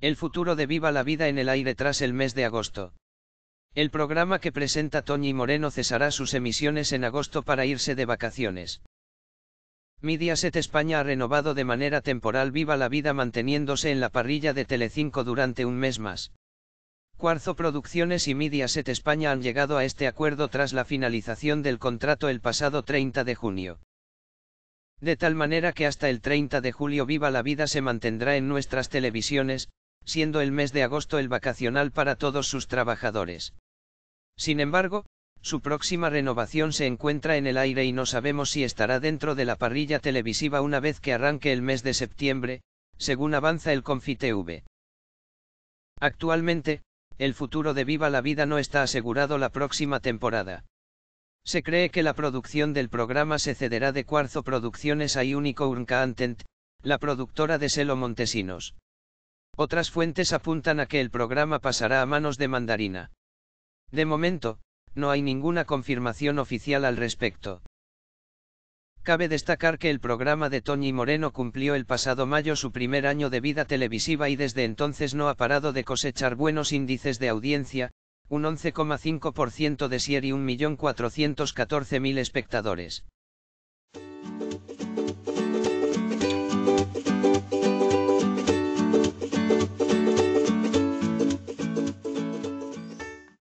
El futuro de Viva la Vida en el aire tras el mes de agosto. El programa que presenta Toñi Moreno cesará sus emisiones en agosto para irse de vacaciones. Mediaset España ha renovado de manera temporal Viva la Vida manteniéndose en la parrilla de Telecinco durante un mes más. Cuarzo Producciones y Mediaset España han llegado a este acuerdo tras la finalización del contrato el pasado 30 de junio. De tal manera que hasta el 30 de julio Viva la Vida se mantendrá en nuestras televisiones, siendo el mes de agosto el vacacional para todos sus trabajadores. Sin embargo, su próxima renovación se encuentra en el aire y no sabemos si estará dentro de la parrilla televisiva una vez que arranque el mes de septiembre, según avanza el Confitev. Actualmente, el futuro de Viva la Vida no está asegurado la próxima temporada. Se cree que la producción del programa se cederá de Cuarzo Producciones a Urnca Antent, la productora de Selo Montesinos. Otras fuentes apuntan a que el programa pasará a manos de Mandarina. De momento, no hay ninguna confirmación oficial al respecto. Cabe destacar que el programa de Tony Moreno cumplió el pasado mayo su primer año de vida televisiva y desde entonces no ha parado de cosechar buenos índices de audiencia, un 11,5% de SIER y 1.414.000 espectadores.